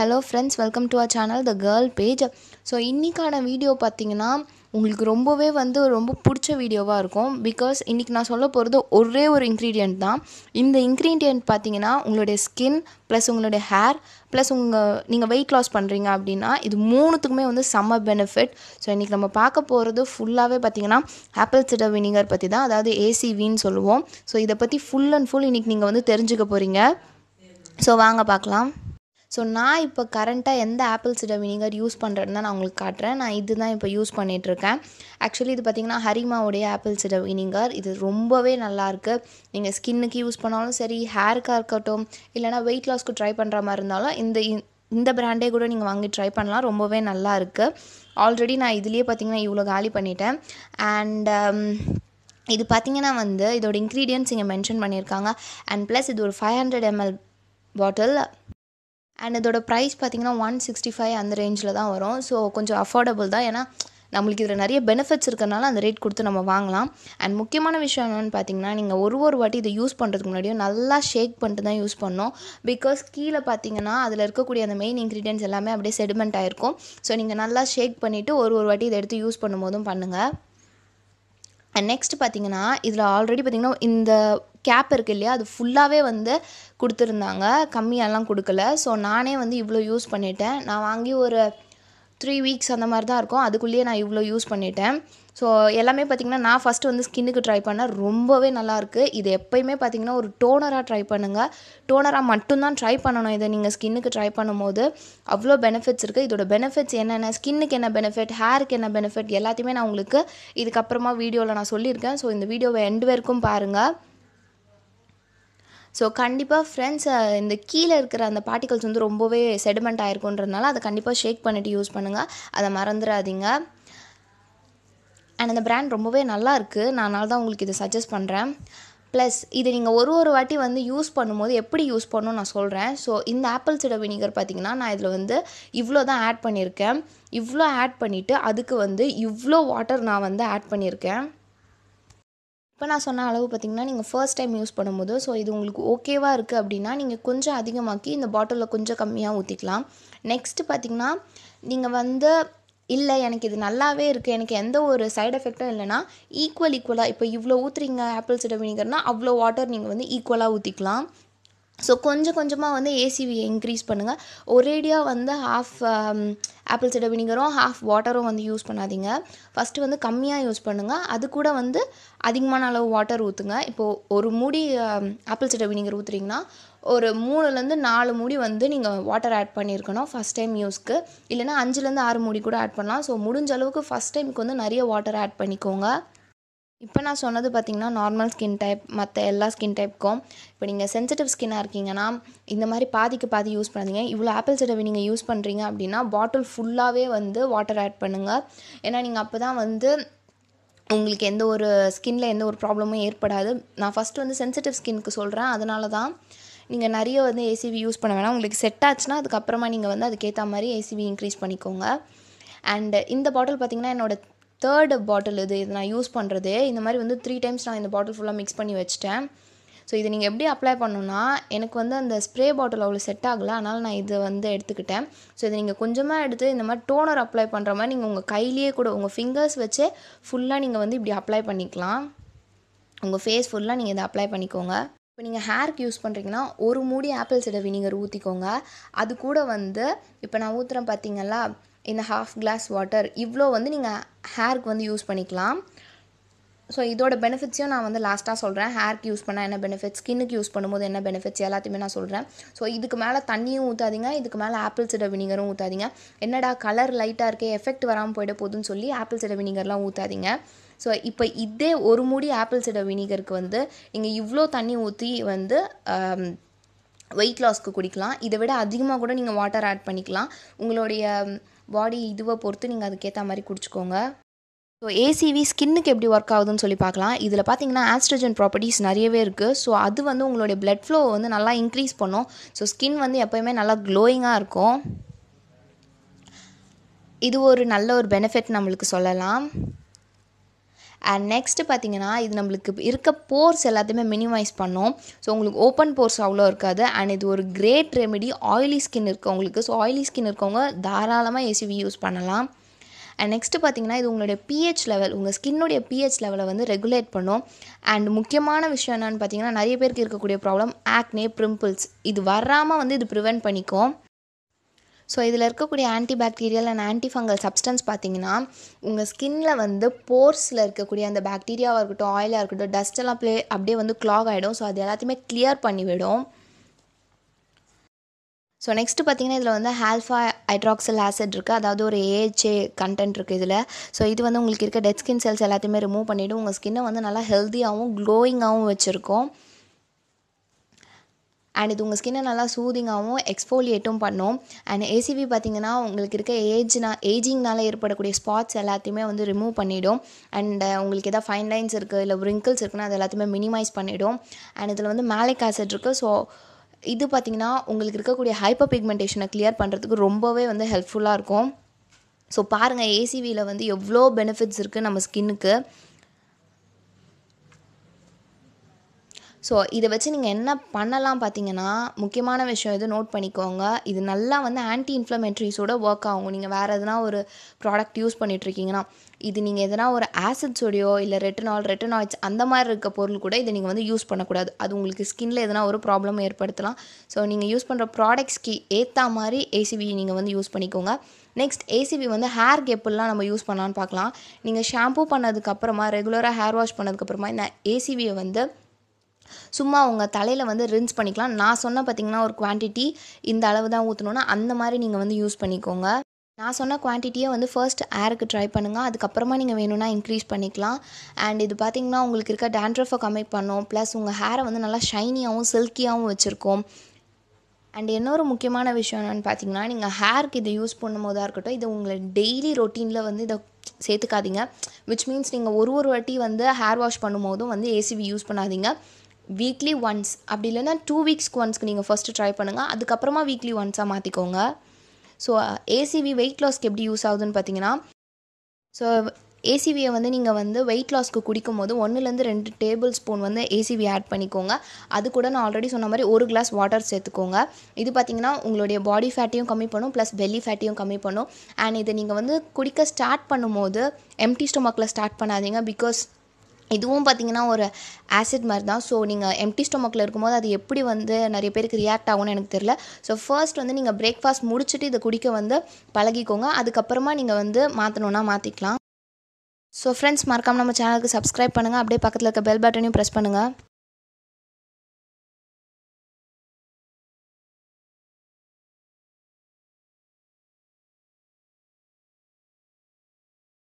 hello friends welcome to our channel the girl page so இன்றைக்கான video பார்த்தீங்கன்னா உங்களுக்கு ரொம்பவே வந்து ரொம்ப பிடிச்ச வீடியோவாக இருக்கும் பிகாஸ் இன்றைக்கி நான் சொல்ல போகிறது ஒரே ஒரு இன்க்ரீடியண்ட் தான் இந்த இன்க்ரீடியண்ட் பார்த்தீங்கன்னா உங்களுடைய ஸ்கின் ப்ளஸ் உங்களுடைய ஹேர் ப்ளஸ் உங்கள் நீங்கள் வெயிட் லாஸ் பண்ணுறீங்க அப்படின்னா இது மூணுத்துக்குமே வந்து செம்ம பெனிஃபிட் ஸோ இன்றைக்கி நம்ம பார்க்க போகிறது ஃபுல்லாகவே பார்த்தீங்கன்னா ஆப்பிள் சிடர் வினிகர் பற்றி தான் அதாவது ஏசிவின்னு சொல்லுவோம் ஸோ இதை பற்றி ஃபுல் அண்ட் ஃபுல் இன்றைக்கி நீங்கள் வந்து தெரிஞ்சுக்க போகிறீங்க ஸோ வாங்க பார்க்கலாம் ஸோ நான் இப்போ கரண்ட்டாக எந்த ஆப்பிள் சிடர் வினிகர் யூஸ் பண்ணுறேன்னு தான் நான் உங்களுக்கு காட்டுறேன் நான் இது தான் இப்போ யூஸ் பண்ணிகிட்ருக்கேன் ஆக்சுவலி இது பார்த்திங்கன்னா ஹரிமாவுடைய ஆப்பிள் சிடர் வினிகர் இது ரொம்பவே நல்லாயிருக்கு நீங்கள் ஸ்கின்னுக்கு யூஸ் பண்ணாலும் சரி ஹேருக்காக இருக்கட்டும் இல்லைனா வெயிட் லாஸ்க்கு ட்ரை பண்ணுற மாதிரி இருந்தாலும் இந்த இந்த பிராண்டே கூட நீங்கள் வாங்கி ட்ரை பண்ணலாம் ரொம்பவே நல்லா இருக்குது ஆல்ரெடி நான் இதுலேயே பார்த்தீங்கன்னா இவ்வளோ காலி பண்ணிட்டேன் அண்ட் um, இது பார்த்திங்கன்னா வந்து இதோட இன்க்ரீடியன்ட்ஸ் இங்கே மென்ஷன் பண்ணியிருக்காங்க அண்ட் ப்ளஸ் இது ஒரு five hundred ML bottle and இதோட ப்ரைஸ் பார்த்தீங்கன்னா ஒன் சிக்ஸ்டி ஃபைவ் அந்த ரேஞ்சில் தான் வரும் ஸோ கொஞ்சம் அஃபோர்டபுள் தான் ஏன்னா நம்மளுக்கு இதில் நிறைய பெனிஃபிட்ஸ் இருக்கிறனால அந்த ரேட் கொடுத்து நம்ம வாங்கலாம் அண்ட் முக்கியமான விஷயம் என்னென்னு பார்த்தீங்கன்னா நீங்கள் ஒரு ஒரு வாட்டி இதை யூஸ் பண்ணுறதுக்கு முன்னாடியும் நல்லா ஷேக் பண்ணிட்டு தான் யூஸ் பண்ணோம் பிகாஸ் கீழே பார்த்தீங்கன்னா அதில் இருக்கக்கூடிய அந்த மெயின் இன்க்ரீடியன்ஸ் எல்லாமே அப்படியே செடிமெண்ட் ஆகிருக்கும் ஸோ நீங்கள் நல்லா ஷேக் பண்ணிவிட்டு ஒரு ஒரு வாட்டி இதை எடுத்து யூஸ் பண்ணும்போதும் பண்ணுங்கள் அண்ட் நெக்ஸ்ட் பார்த்தீங்கன்னா இதில் ஆல்ரெடி பார்த்தீங்கன்னா இந்த கேப் இருக்குது இல்லையா அது ஃபுல்லாகவே வந்து கொடுத்துருந்தாங்க கம்மியாலாம் கொடுக்கல ஸோ நானே வந்து இவ்வளோ யூஸ் பண்ணிட்டேன் நான் வாங்கி ஒரு த்ரீ வீக்ஸ் அந்த மாதிரி தான் இருக்கும் அதுக்குள்ளேயே நான் இவ்வளோ யூஸ் பண்ணிட்டேன் ஸோ எல்லாமே பார்த்திங்கன்னா நான் ஃபஸ்ட்டு வந்து ஸ்கின்னுக்கு ட்ரை பண்ணேன் ரொம்பவே நல்லாயிருக்கு இது எப்போயுமே பார்த்திங்கன்னா ஒரு டோனராக ட்ரை பண்ணுங்கள் டோனராக மட்டும்தான் ட்ரை பண்ணணும் இதை நீங்கள் ஸ்கின்னுக்கு ட்ரை பண்ணும்போது அவ்வளோ பெனிஃபிட்ஸ் இருக்குது இதோட பெனிஃபிட்ஸ் என்னென்ன ஸ்கின்னுக்கு என்ன பெனிஃபிட் ஹேருக்கு என்ன பெனிஃபிட் எல்லாத்தையுமே நான் உங்களுக்கு இதுக்கப்புறமா வீடியோவில் நான் சொல்லியிருக்கேன் ஸோ இந்த வீடியோவை எண்டு வரைக்கும் பாருங்கள் ஸோ கண்டிப்பாக ஃப்ரெண்ட்ஸ் இந்த கீழே இருக்கிற அந்த பார்ட்டிகல்ஸ் வந்து ரொம்பவே செடிமெண்ட் ஆகிருக்குன்றதுனால அதை கண்டிப்பாக ஷேக் பண்ணிவிட்டு யூஸ் பண்ணுங்கள் அதை மறந்துடாதீங்க அண்ட் அந்த ப்ராண்ட் ரொம்பவே நல்லா இருக்குது நான் அதனால தான் உங்களுக்கு இதை சஜஸ்ட் பண்ணுறேன் ப்ளஸ் இதை நீங்கள் ஒரு ஒரு வாட்டி வந்து யூஸ் பண்ணும்போது எப்படி யூஸ் பண்ணணும் நான் சொல்கிறேன் ஸோ இந்த ஆப்பிள் சிட வினிகர் பார்த்திங்கன்னா நான் இதில் வந்து இவ்வளோ தான் ஆட் பண்ணியிருக்கேன் இவ்வளோ ஆட் பண்ணிவிட்டு அதுக்கு வந்து இவ்வளோ வாட்டர் நான் வந்து ஆட் பண்ணியிருக்கேன் இப்போ நான் சொன்ன அளவு பார்த்திங்கன்னா நீங்கள் ஃபர்ஸ்ட் டைம் யூஸ் பண்ணும்போது ஸோ இது உங்களுக்கு ஓகேவாக இருக்குது அப்படின்னா நீங்கள் கொஞ்சம் அதிகமாக்கி இந்த பாட்டிலில் கொஞ்சம் கம்மியாக ஊற்றிக்கலாம் நெக்ஸ்ட்டு பார்த்திங்கன்னா நீங்கள் வந்து இல்லை எனக்கு இது நல்லாவே இருக்குது எனக்கு எந்த ஒரு சைடு எஃபெக்டும் இல்லைனா ஈக்குவல் ஈக்குவலாக இப்போ இவ்வளோ ஊற்றுறீங்க ஆப்பிள் சிடர் வினிகர்னால் அவ்வளோ வாட்டர் நீங்கள் வந்து ஈக்குவலாக ஊற்றிக்கலாம் ஸோ கொஞ்சம் கொஞ்சமாக வந்து ஏசிவியை இன்க்ரீஸ் பண்ணுங்கள் ஒரேடியாக வந்து ஹாஃப் ஆப்பிள் சைடர் வினிகரும் ஹாஃப் வாட்டரும் வந்து யூஸ் பண்ணாதீங்க ஃபஸ்ட்டு வந்து கம்மியாக யூஸ் பண்ணுங்கள் அது கூட வந்து அதிகமான அளவு வாட்டர் ஊற்றுங்க இப்போது ஒரு மூடி ஆப்பிள் சைடர் வினிகர் ஊற்றுறீங்கன்னா ஒரு மூணுலேருந்து நாலு மூடி வந்து நீங்கள் வாட்டர் ஆட் பண்ணியிருக்கணும் ஃபஸ்ட் டைம் யூஸ்க்கு இல்லைனா அஞ்சுலேருந்து ஆறு மூடி கூட ஆட் பண்ணலாம் ஸோ முடிஞ்ச அளவுக்கு ஃபஸ்ட் டைமுக்கு வந்து நிறைய வாட்டர் ஆட் பண்ணிக்கோங்க இப்போ நான் சொன்னது பார்த்திங்கன்னா நார்மல் ஸ்கின் டைப் மற்ற எல்லா ஸ்கின் டைப்புக்கும் இப்போ நீங்கள் சென்சிட்டிவ் ஸ்கின்னாக இருக்கீங்கன்னா இந்த மாதிரி பாதிக்கு பாதி யூஸ் பண்ணாதீங்க இவ்வளோ ஆப்பிள் சிடவை நீங்கள் யூஸ் பண்ணுறீங்க அப்படின்னா பாட்டில் ஃபுல்லாகவே வந்து வாட்டர் ஆட் பண்ணுங்கள் ஏன்னா நீங்கள் அப்போ தான் வந்து உங்களுக்கு எந்த ஒரு ஸ்கின்ல எந்த ஒரு ப்ராப்ளமும் ஏற்படாது நான் ஃபஸ்ட்டு வந்து சென்சிட்டிவ் ஸ்கின்க்கு சொல்கிறேன் அதனால தான் நீங்கள் நிறைய வந்து ஏசிவி யூஸ் பண்ண வேணாம் உங்களுக்கு செட் ஆச்சுன்னா அதுக்கப்புறமா நீங்கள் வந்து அதுக்கேற்ற மாதிரி ஏசிவி இன்க்ரீஸ் பண்ணிக்கோங்க அண்ட் இந்த பாட்டில் பார்த்திங்கன்னா என்னோடய தேர்டு பாட்டில் இது இது நான் யூஸ் பண்ணுறது இந்த மாதிரி வந்து த்ரீ டைம்ஸ் நான் இந்த பாட்டில் ஃபுல்லாக மிக்ஸ் பண்ணி வச்சுட்டேன் ஸோ இதை நீங்கள் எப்படி அப்ளை பண்ணணும்னா எனக்கு வந்து அந்த ஸ்ப்ரே பாட்டில் அவ்வளோ செட் ஆகலை அதனால் நான் இதை வந்து எடுத்துக்கிட்டேன் ஸோ இதை நீங்கள் கொஞ்சமாக எடுத்து இந்த மாதிரி டோனர் அப்ளை பண்ணுற மாதிரி நீங்கள் உங்கள் கையிலேயே கூட உங்கள் ஃபிங்கர்ஸ் வச்சு ஃபுல்லாக நீங்கள் வந்து இப்படி அப்ளை பண்ணிக்கலாம் உங்கள் ஃபேஸ் ஃபுல்லாக நீங்கள் இதை அப்ளை பண்ணிக்கோங்க இப்போ நீங்கள் ஹேருக்கு யூஸ் பண்ணுறீங்கன்னா ஒரு மூடி ஆப்பிள் சிட வினிகர் ஊற்றிக்கோங்க அது கூட வந்து இப்போ நான் ஊற்றுறேன் பார்த்தீங்களா இந்த ஹாஃப் கிளாஸ் வாட்டர் இவ்வளோ வந்து நீங்கள் ஹேருக்கு வந்து யூஸ் பண்ணிக்கலாம் ஸோ இதோட பெனிஃபிட்ஸையும் நான் வந்து லாஸ்ட்டாக சொல்கிறேன் ஹேர்க்கு யூஸ் பண்ணால் என்ன பெனிஃபிட்ஸ் ஸ்கின்னுக்கு யூஸ் பண்ணும்போது என்ன பெனிஃபிட்ஸ் எல்லாத்தையுமே நான் சொல்கிறேன் ஸோ இதுக்கு மேலே தண்ணியும் ஊற்றாதீங்க இதுக்கு மேலே ஆப்பிள் சிட வினிகரும் ஊற்றாதீங்க என்னடா கலர் லைட்டாக இருக்கே எஃபெக்ட் வராமல் போயிட போதுன்னு சொல்லி ஆப்பிள் சிட வினிகர்லாம் ஊற்றாதீங்க ஸோ இப்போ இதே ஒரு மூடி ஆப்பிள் சிட வினிகருக்கு வந்து நீங்கள் இவ்வளோ தண்ணி ஊற்றி வந்து வெயிட் லாஸ்க்கு குடிக்கலாம் இதை விட அதிகமாக கூட நீங்கள் வாட்டர் ஆட் பண்ணிக்கலாம் உங்களுடைய பாடி இதுவை பொறுத்து நீங்கள் அதுக்கேற்ற மாதிரி குடிச்சிக்கோங்க ஸோ ஏசிவி ஸ்கின்னுக்கு எப்படி ஒர்க் ஆகுதுன்னு சொல்லி பார்க்கலாம் இதில் பார்த்தீங்கன்னா ஆஸ்ட்ரஜன் ப்ராப்பர்ட்டிஸ் நிறையவே இருக்குது ஸோ அது வந்து உங்களுடைய பிளட் ஃப்ளோ வந்து நல்லா இன்க்ரீஸ் பண்ணும் ஸோ ஸ்கின் வந்து எப்போயுமே நல்லா க்ளோயிங்காக இருக்கும் இது ஒரு நல்ல ஒரு பெனிஃபிட் நம்மளுக்கு சொல்லலாம் அண்ட் நெக்ஸ்ட்டு பார்த்தீங்கன்னா இது நம்மளுக்கு இருக்க போர்ஸ் எல்லாத்தையுமே மினிமைஸ் பண்ணும் ஸோ உங்களுக்கு ஓப்பன் போர்ஸ் அவ்வளோ இருக்காது அண்ட் இது ஒரு கிரேட் ரெமெடி ஆயிலி ஸ்கின் இருக்கவங்களுக்கு ஸோ ஆயிலி ஸ்கின் இருக்கவங்க தாராளமாக ஏசிவி யூஸ் பண்ணலாம் அண்ட் நெக்ஸ்ட்டு பார்த்தீங்கன்னா இது உங்களுடைய பிஹெச் லெவல் உங்கள் ஸ்கின்னுடைய பிஹெச் லெவலை வந்து ரெகுலேட் பண்ணும் அண்ட் முக்கியமான விஷயம் என்னென்னு பார்த்தீங்கன்னா நிறைய பேருக்கு இருக்கக்கூடிய ப்ராப்ளம் ஆக்னே பிம்பிள்ஸ் இது வராமல் வந்து இது ப்ரிவெண்ட் பண்ணிக்கும் ஸோ இதில் இருக்கக்கூடிய anti bacterial and anti fungal substance பார்த்தீங்கன்னா உங்கள் ஸ்கின்னில் வந்து போர்ஸில் இருக்கக்கூடிய அந்த பாக்டீரியாவாக இருக்கட்டும் ஆயிலாக இருக்கட்டும் டஸ்ட்டெல்லாம் ப்ளே அப்படியே வந்து க்ளாக் ஆகிடும் ஸோ அது எல்லாத்தையுமே கிளியர் பண்ணிவிடும் ஸோ நெக்ஸ்ட்டு பார்த்தீங்கன்னா இதில் வந்து ஹால்ஃபா ஹைட்ராக்சல் ஆசிட் இருக்குது அதாவது ஒரு ஏஹெச்ஏ கண்டென்ட் இருக்குது இதில் ஸோ இது வந்து உங்களுக்கு இருக்க டெட் ஸ்கின் செல்ஸ் எல்லாத்தையுமே ரிமூவ் பண்ணிவிட்டு உங்கள் ஸ்கின்னை வந்து நல்லா ஹெல்த்தியாகவும் க்ளோயிங்காகவும் வச்சுருக்கோம் அண்ட் இது உங்கள் ஸ்கின்னை நல்லா சூதிங்காகவும் எக்ஸ்போலியேட்டும் பண்ணும் அண்ட் ஏசிவி பார்த்திங்கன்னா உங்களுக்கு இருக்க ஏஜ்னா ஏஜிங்னால ஏற்படக்கூடிய ஸ்பாட்ஸ் எல்லாத்தையுமே வந்து ரிமூவ் பண்ணிவிடும் அண்ட் உங்களுக்கு எதாவது ஃபைன் லைன்ஸ் இருக்குது இல்லை ரிங்கிள்ஸ் இருக்குன்னா அது எல்லாத்தையுமே மினிமைஸ் பண்ணிவிடும் அண்ட் இதில் வந்து மேலிக் ஆசிட் இருக்குது ஸோ இது பார்த்திங்கன்னா உங்களுக்கு இருக்கக்கூடிய ஹைப்பர் பிக்மெண்டேஷனை கிளியர் பண்ணுறதுக்கு ரொம்பவே வந்து ஹெல்ப்ஃபுல்லாக இருக்கும் ஸோ பாருங்கள் ஏசிவியில் வந்து எவ்வளோ பெனிஃபிட்ஸ் இருக்குது நம்ம ஸ்கின்னுக்கு ஸோ இதை வச்சு நீங்கள் என்ன பண்ணலாம் பார்த்தீங்கன்னா முக்கியமான விஷயம் இது நோட் பண்ணிக்கோங்க இது நல்லா வந்து ஆன்டி இன்ஃப்ளமேட்ரிஸோட ஒர்க் ஆகும் நீங்கள் வேறு எதனா ஒரு ப்ராடக்ட் யூஸ் பண்ணிகிட்ருக்கீங்கன்னா இது நீங்கள் எதனா ஒரு ஆசிட்ஸோடையோ இல்லை ரெட்டனால் ரெட்டனாய்ட்ஸ் அந்த மாதிரி இருக்க பொருள் கூட இதை நீங்கள் வந்து யூஸ் பண்ணக்கூடாது அது உங்களுக்கு ஸ்கின்ல எதனா ஒரு ப்ராப்ளம் ஏற்படுத்தலாம் ஸோ நீங்கள் யூஸ் பண்ணுற ப்ராடக்ட்ஸ்க்கு ஏற்ற மாதிரி ஏசிபி நீங்கள் வந்து யூஸ் பண்ணிக்கோங்க நெக்ஸ்ட் ஏசிபி வந்து ஹேர் எப்படிலாம் நம்ம யூஸ் பண்ணலான்னு பார்க்கலாம் நீங்கள் ஷாம்பூ பண்ணதுக்கப்புறமா ரெகுலராக ஹேர் வாஷ் பண்ணதுக்கப்புறமா இந்த ஏசிபியை வந்து சும்மா உங்கள் தலையில் வந்து ரின்ஸ் பண்ணிக்கலாம் நான் சொன்ன பார்த்தீங்கன்னா ஒரு குவான்டிட்டி இந்த அளவு தான் ஊற்றணுன்னா அந்த மாதிரி நீங்கள் வந்து யூஸ் பண்ணிக்கோங்க நான் சொன்ன குவான்டிட்டியை வந்து ஃபர்ஸ்ட் ஏருக்கு ட்ரை பண்ணுங்கள் அதுக்கப்புறமா நீங்கள் வேணும்னா இன்க்ரீஸ் பண்ணிக்கலாம் அண்ட் இது பார்த்திங்கன்னா உங்களுக்கு இருக்க டேண்ட்ரஃபை கம்மி பண்ணும் ப்ளஸ் உங்கள் ஹேரை வந்து நல்லா ஷைனியாகவும் சில்கியாகவும் வச்சுருக்கோம் அண்ட் இன்னொரு முக்கியமான விஷயம் என்னென்னு பார்த்தீங்கன்னா நீங்கள் ஹேருக்கு இதை யூஸ் பண்ணும் போதாக இருக்கட்டும் இதை உங்களை டெய்லி ரொட்டீனில் வந்து இதை சேர்த்துக்காதீங்க விச் மீன்ஸ் நீங்கள் ஒரு ஒரு வாட்டி வந்து ஹேர் வாஷ் பண்ணும்போதும் வந்து ஏசிவி யூஸ் பண்ணாதீங்க வீக்லி ஒன்ஸ் அப்படி இல்லைன்னா டூ வீக்ஸ்க்கு ஒன்ஸ்க்கு நீங்கள் ஃபஸ்ட்டு ட்ரை பண்ணுங்கள் அதுக்கப்புறமா வீக்லி ஒன்ஸாக மாற்றிக்கோங்க ஸோ ஏசிவி வெயிட் லாஸ்க்கு எப்படி யூஸ் ஆகுதுன்னு பார்த்தீங்கன்னா ஸோ ஏசிவியை வந்து நீங்கள் வந்து வெயிட் லாஸ்க்கு குடிக்கும் போது ஒன்றுலேருந்து ரெண்டு டேபிள் ஸ்பூன் வந்து ஏசிவி ஆட் பண்ணிக்கோங்க அது கூட நான் ஆல்ரெடி சொன்ன மாதிரி ஒரு கிளாஸ் வாட்டர் சேர்த்துக்கோங்க இது பார்த்திங்கன்னா உங்களுடைய பாடி ஃபேட்டையும் கம்மி பண்ணும் ப்ளஸ் பெல்லி ஃபேட்டையும் கம்மி பண்ணும் அண்ட் இதை நீங்கள் வந்து குடிக்க ஸ்டார்ட் பண்ணும்போது எம்டி ஸ்டொமக்கில் ஸ்டார்ட் பண்ணாதீங்க பிகாஸ் இதுவும் பார்த்திங்கன்னா ஒரு ஆசிட் மாதிரி தான் ஸோ நீங்கள் எம்டி ஸ்டொமக்கில் இருக்கும்போது அது எப்படி வந்து நிறைய பேருக்கு ரியாக்ட் ஆகும்னு எனக்கு தெரில ஸோ ஃபர்ஸ்ட் வந்து நீங்கள் பிரேக்ஃபாஸ்ட் முடிச்சுட்டு இதை குடிக்க வந்து பழகிக்கோங்க அதுக்கப்புறமா நீங்கள் வந்து மாற்றணுன்னா மாற்றிக்கலாம் ஸோ ஃப்ரெண்ட்ஸ் மறக்காமல் நம்ம சேனலுக்கு சப்ஸ்கிரைப் பண்ணுங்கள் அப்படியே பக்கத்தில் இருக்க பெல் பட்டனையும் ப்ரெஸ் பண்ணுங்கள்